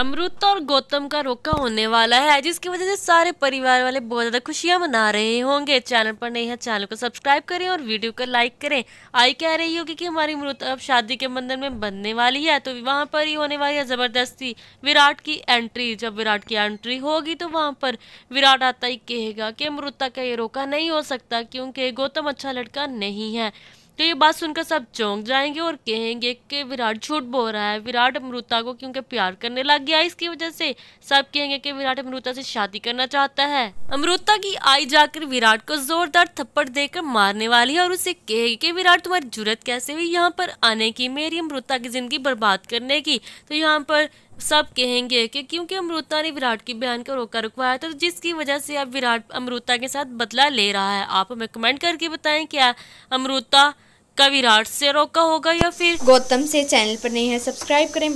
अमृत और गौतम का रोका होने वाला है जिसकी वजह से सारे परिवार वाले बहुत ज़्यादा खुशियां मना रहे होंगे चैनल पर नहीं है चैनल को सब्सक्राइब करें और वीडियो को लाइक करें आई कह रही होगी कि हमारी अमृत अब शादी के बंधन में बनने वाली है तो वहां पर ही होने वाली है ज़बरदस्ती विराट की एंट्री जब विराट की एंट्री होगी तो वहां पर विराट आता ही कहेगा कि अमृता का ये रोका नहीं हो सकता क्योंकि गौतम अच्छा लड़का नहीं है तो ये बात सुनकर सब चौंक जाएंगे और कहेंगे कि विराट झूठ बोल रहा है विराट अमृता को क्योंकि प्यार करने लग गया इसकी वजह से सब कहेंगे कि विराट अमृता से शादी करना चाहता है अमृता की आई जाकर विराट को जोरदार थप्पड़ देकर मारने वाली है और उसे कहेगी कि विराट तुम्हारी जरूरत कैसे हुई यहाँ पर आने की मेरी अमृता की जिंदगी बर्बाद करने की तो यहाँ पर सब कहेंगे कि क्योंकि अमृता ने विराट के बयान को रोका रुकवाया था तो जिसकी वजह से अब विराट अमृता के साथ बदला ले रहा है आप हमें कमेंट करके बताएं क्या अमृता का विराट से रोका होगा या फिर गौतम से चैनल पर नहीं है सब्सक्राइब करें